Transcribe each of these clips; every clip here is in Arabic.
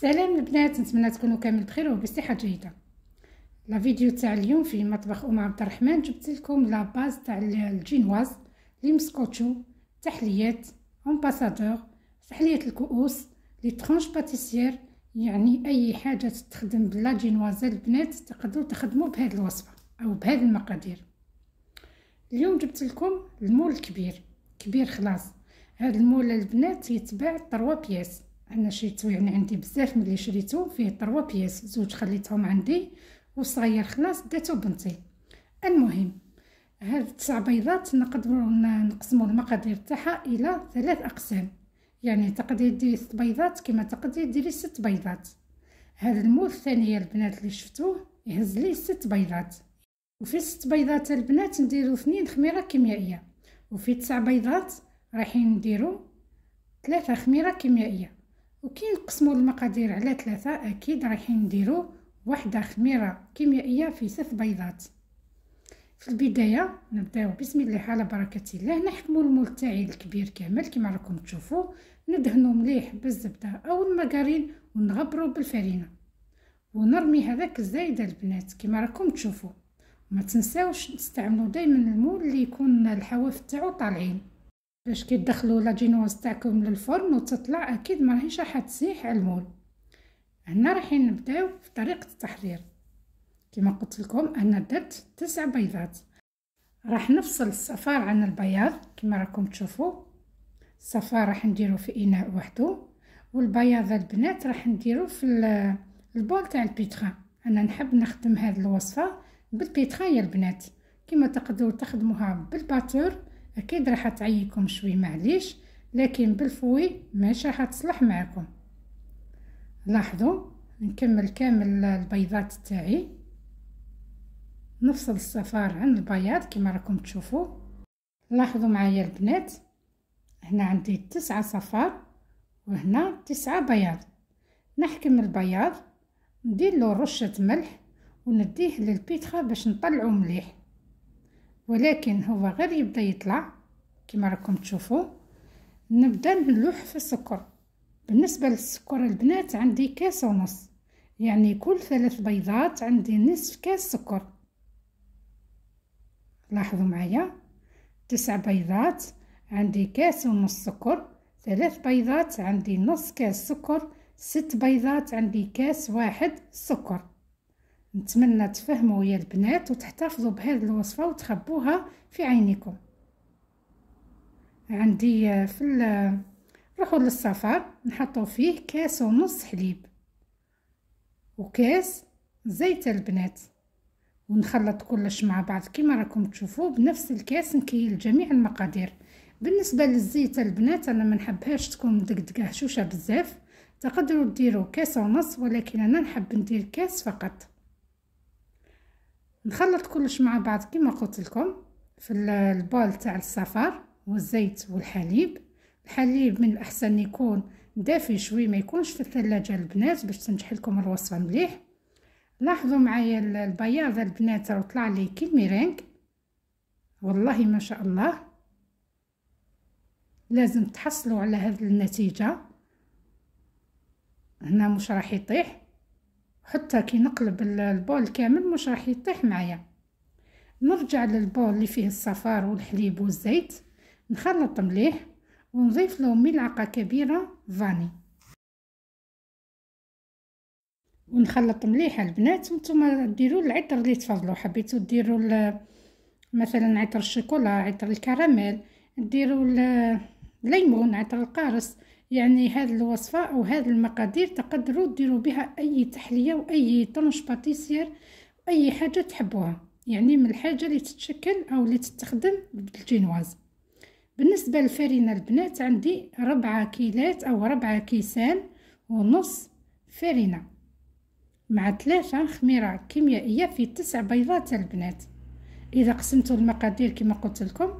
سلام البنات نتمنى تكونوا كامل بخير وبصحه جيده لا فيديو تاع اليوم في مطبخ ام عبد الرحمن جبت لكم لا باز تاع الجينواز لي مسكوتشو تحليات امباسادور تحليات الكؤوس لي ترونش باتيسير يعني اي حاجه تخدم بلا جينواز البنات تقدروا تخدموا بهذه الوصفه او بهذه المقادير اليوم جبت لكم المول الكبير كبير خلاص هذا المول البنات يتباع 3 بياس انا شريتو يعني عندي بزاف ملي شريتو فيه 3 بياس زوج خليتهم عندي والصغير خلاص داتو بنتي المهم هاد التسع بيضات نقدروا نقسموا المقادير تاعها الى ثلاث اقسام يعني تقدري ديري ست بيضات كما تقدري ديري ست بيضات هذا المول الثانيه البنات اللي شفتوه يهز لي ست بيضات وفي ست بيضات البنات نديرو اثنين خميره كيميائيه وفي تسع بيضات رايحين نديرو ثلاثه خميره كيميائيه وكي نقسموا المقادير على ثلاثة أكيد رايحين نديرو واحدة خميرة كيميائية في ثلاث بيضات في البداية نبداو بسم الله على بركة الله نحكمو المول تاعي الكبير كامل كما راكم تشوفوا ندهنو مليح بالزبدة أو المقارين ونغبرو بالفرينة ونرمي هذاك الزايدة البنات كما راكم تشوفوا ما تنساوش تستعملوا دائما المول اللي يكون الحواف تاعو طالعين باش كي تدخلوا لاجينوز تاعكم للفرن وتطلع اكيد ما راهيش راح تسيح على المول هنا رايحين نبداو في طريقه التحضير كما قلت لكم انا درت تسع بيضات راح نفصل الصفار عن البياض كما راكم تشوفوا الصفار راح نديرو في اناء وحده والبياض البنات راح نديرو في البول تاع البيتخا انا نحب نخدم هذه الوصفه بالبيتخا يا البنات كما تقدروا تخدموها بالباتور اكيد راح تعيكم شوي معليش لكن بالفوي ماشي راح تصلح معكم لاحظوا نكمل كامل البيضات تاعي نفصل الصفار عن البياض كما راكم تشوفوا لاحظوا معايا البنات هنا عندي تسعة صفار وهنا تسعة بياض نحكم البياض ندير له رشة ملح ونديه للبيتخا باش نطلعو مليح ولكن هو غير يبدا يطلع كما راكم تشوفوا نبدا نلوح في السكر بالنسبه للسكر البنات عندي كاس ونص يعني كل ثلاث بيضات عندي نصف كاس سكر لاحظوا معايا تسع بيضات عندي كاس ونص سكر ثلاث بيضات عندي نص كاس سكر ست بيضات عندي كاس واحد سكر نتمنى تفهموا يا البنات وتحتفظوا بهذه الوصفه وتخبوها في عينكم عندي آه، في نروحوا للصفار نحطوا فيه كاس ونص حليب وكاس زيت البنات ونخلط كلش مع بعض كما راكم تشوفوا بنفس الكاس نكيل جميع المقادير بالنسبه للزيت البنات انا ما نحبهاش تكون دقدقه هشوشه بزاف تقدروا ديروا كاس ونص ولكن انا نحب ندير كاس فقط نخلط كلش مع بعض كما قلت لكم في البول تاع الصفار والزيت والحليب الحليب من الاحسن يكون دافي شوي ما يكونش في الثلاجه البنات باش تنجح لكم الوصفه مليح لاحظوا معايا البياض البنات راه طلع لي كي الميرينغ والله ما شاء الله لازم تحصلوا على هذه النتيجه هنا مش راح يطيح حتى كي نقلب البول كامل مش راح يطيح معايا نرجع للبول اللي فيه الصفار والحليب والزيت نخلط مليح ونضيف له ملعقه كبيره فاني ونخلط مليح البنات وانتم ديروا العطر اللي تفضلوا حبيتوا ديروا مثلا عطر الشوكولا عطر الكراميل ديروا الليمون عطر القارص يعني هذه الوصفة أو هذه المقادير تقدروا ديروا بها أي تحلية وأي طونش باتيسير أي حاجة تحبوها يعني من الحاجة اللي تتشكل أو اللي تتخدم بالجينواز بالنسبة للفرينة البنات عندي ربعة كيلات أو ربعة كيسان ونص فرينة مع ثلاثة خميرة كيميائية في تسع بيضات البنات إذا قسمتوا المقادير كما قلت لكم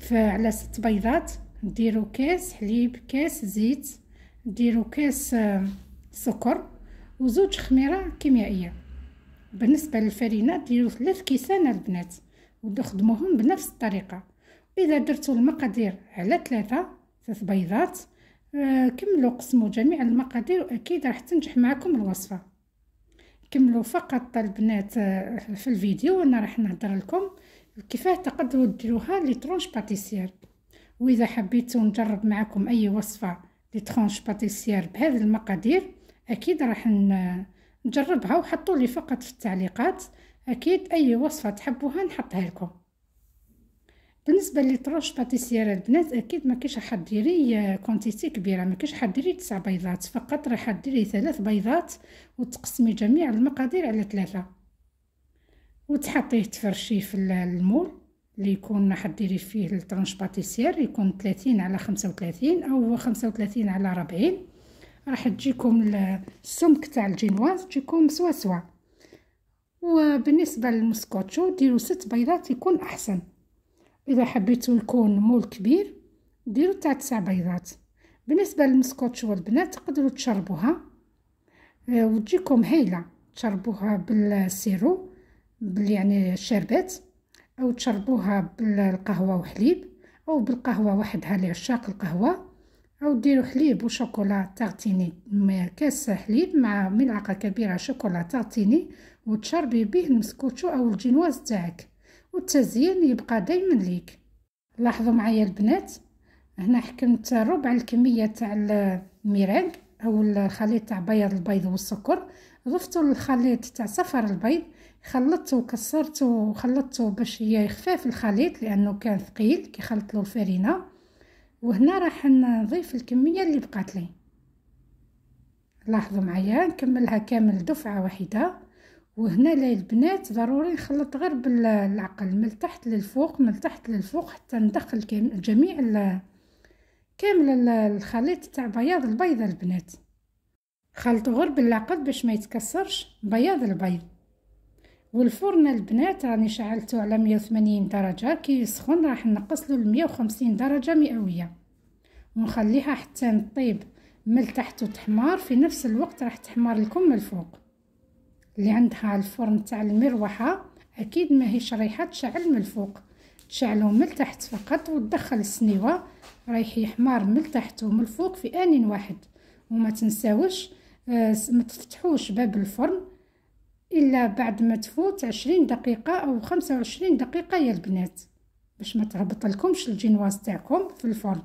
فعلى ست بيضات نديرو كاس حليب كاس زيت نديرو كاس سكر وزوج خميره كيميائيه بالنسبه للفرينه ديروا ثلاث كيسان البنات وتخدموهم بنفس الطريقه اذا درتوا المقادير على ثلاثه ثلاث بيضات كملوا قسموا جميع المقادير واكيد راح تنجح معكم الوصفه كملوا فقط البنات في الفيديو وانا راح نهضر لكم كيفاه تقدروا ديروها لي ترونش باتيسير وإذا حبيت نجرب معكم أي وصفة دي ترونش باتيسيير بهذه المقادير أكيد راح نجربها وحطوا لي فقط في التعليقات أكيد أي وصفة تحبوها نحطها لكم بالنسبه لي طروش باتيسيير البنات اكيد ما كاينش حديري كونتيتي آه، كبيره ما كاينش حديري تسع بيضات فقط راح حديري ثلاث بيضات وتقسمي جميع المقادير على ثلاثه وتحطيه تفرشيه في المول اللي يكون حديري فيه الطرونش باتيسير يكون 30 على 35 او 35 على 40 راح تجيكم السمك تاع الجينواز تجيكم سوا سوا وبالنسبه للمسكوتشو ديروا ست بيضات يكون احسن اذا حبيتو يكون مول كبير ديروا تاع تسع بيضات بالنسبه للمسكوتشو البنات تقدروا تشربوها آه، وتجيكم هايله تشربوها بالسيرو يعني الشربات أو تشربوها بالقهوة وحليب أو بالقهوة وحدها لعشاق القهوة أو ديروا حليب وشوكولا تغتيني كاس حليب مع ملعقة كبيرة شوكولا تغطيني وتشربي به المسكوتشو أو الجينواز تاعك والتزيين يبقى دايما ليك لاحظوا معايا البنات هنا حكمت ربع الكمية تاع الميرانك أو الخليط تاع بياض البيض والسكر ضفتو الخليط تاع صفر البيض خلطته وكسرته وخلطته باش يخفاف الخليط لانه كان ثقيل كي خلط له الفرينه وهنا راح نضيف الكميه اللي بقات لي لاحظوا معايا نكملها كامل دفعه واحده وهنا لا البنات ضروري نخلط غير بالعقل من تحت للفوق من تحت للفوق حتى ندخل جميع كامل الخليط تاع بياض البيض البنات خلطوا غير بالعقل باش ما يتكسرش بياض البيض والفرن البنات راني شعلته على 180 درجه كي يسخن راح نقص له 150 درجه مئويه ونخليها حتى طيب من تحت وتحمر في نفس الوقت راح تحمر لكم من الفوق اللي عندها الفرن تاع المروحه اكيد ماهيش رايحه تشعل من الفوق تشعلو من تحت فقط وتدخل السنيوه رايح يحمر من تحت ومن الفوق في ان واحد وما تنساوش آه، ما تفتحوش باب الفرن الا بعد ما تفوت عشرين دقيقه او خمسة وعشرين دقيقه يا البنات باش ما تهبط لكمش الجينواز تاعكم في الفرن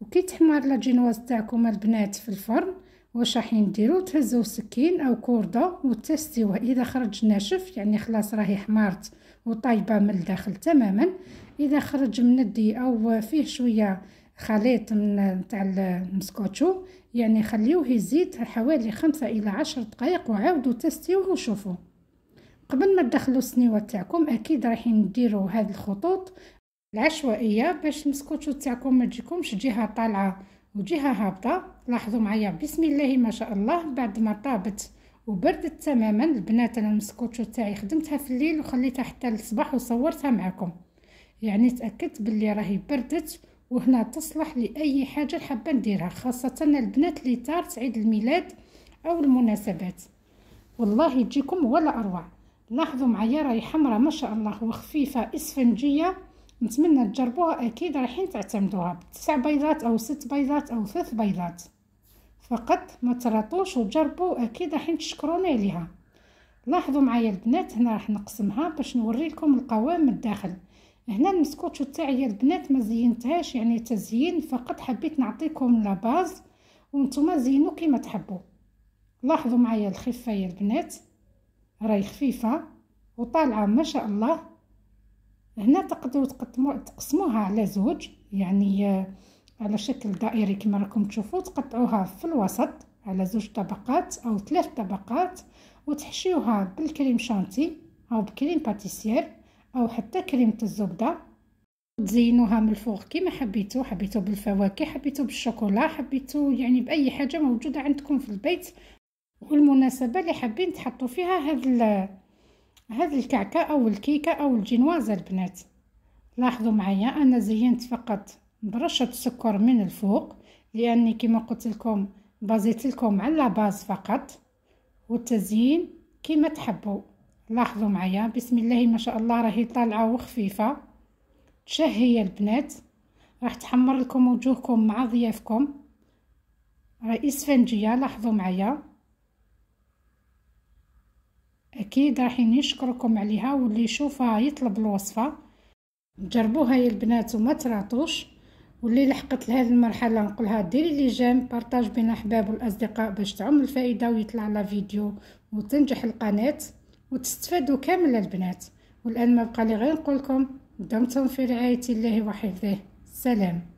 وكي تحمر الجينواز تاعكم البنات في الفرن واش راحين نديرو تهزو سكين او كورده وتستيوه اذا خرج ناشف يعني خلاص راهي حمارت وطايبه من الداخل تماما اذا خرج مندي او فيه شويه خليط من تاع المسكوتشو يعني خليوه يزيد حوالي خمسة الى عشر دقائق وعاودوا تستيوه وشوفوا قبل ما تدخلوا السنيوه تاعكم اكيد رايحين نديروا هاد الخطوط العشوائيه باش المسكوتشو تاعكم ما تجيكمش جهه طالعه وجهه هابطه لاحظوا معايا بسم الله ما شاء الله بعد ما طابت وبردت تماما البنات انا المسكوتشو تاعي خدمتها في الليل وخليتها حتى الصباح وصورتها معكم يعني تاكدت باللي راهي بردت وهنا تصلح لأي حاجة حابة نديرها خاصة البنات اللي طارت عيد الميلاد أو المناسبات والله تجيكم ولا أروع لاحظوا معايا راهي حمراء ما شاء الله وخفيفة إسفنجية نتمنى تجربوها أكيد رايحين تعتمدوها بتسع بيضات أو ست بيضات أو ثلاث بيضات فقط ما تراطوش وجربوا أكيد رايحين تشكروني عليها لاحظوا معايا البنات هنا راح نقسمها باش نوريكم القوام من الداخل هنا المسكوتشو تاعي البنات ما زينتهاش يعني تزيين فقط حبيت نعطيكم لا باز وانتم زينوا كيما تحبوا لاحظوا معايا الخفه يا البنات راهي خفيفه وطالعه ما شاء الله هنا تقدروا تقدموا تقسموها على زوج يعني آه، على شكل دائري كما راكم تشوفوا تقطعوها في الوسط على زوج طبقات او ثلاث طبقات وتحشيوها بالكريم شانتي او بكريم باتيسير او حتى كريمه الزبده تزينوها من الفوق كما حبيتو حبيتو بالفواكه حبيتو بالشوكولا حبيتو يعني باي حاجه موجوده عندكم في البيت والمناسبه اللي حابين تحطوا فيها هذا هاد الكعكه او الكيكه او الجينوازه البنات لاحظوا معايا انا زينت فقط برشه السكر من الفوق لاني كما قلت لكم بازيت لكم على باز فقط والتزيين كما تحبوا لاحظوا معايا بسم الله ما شاء الله راهي طالعه وخفيفه تشهي البنات راح تحمر لكم وجوهكم مع ضيافكم راهي اسفنجيه لاحظوا معايا اكيد راح نشكركم عليها واللي يشوفها يطلب الوصفه جربوها يا البنات وما تراطوش واللي لحقت لهذه المرحله نقولها ديري لي جيم بارطاج بين الاحباب والاصدقاء باش تعم الفائده ويطلع لا فيديو وتنجح القناه وتستفادوا كامل البنات والان ما بقى لي غير نقول لكم دمتم في رعايه الله وحفظه سلام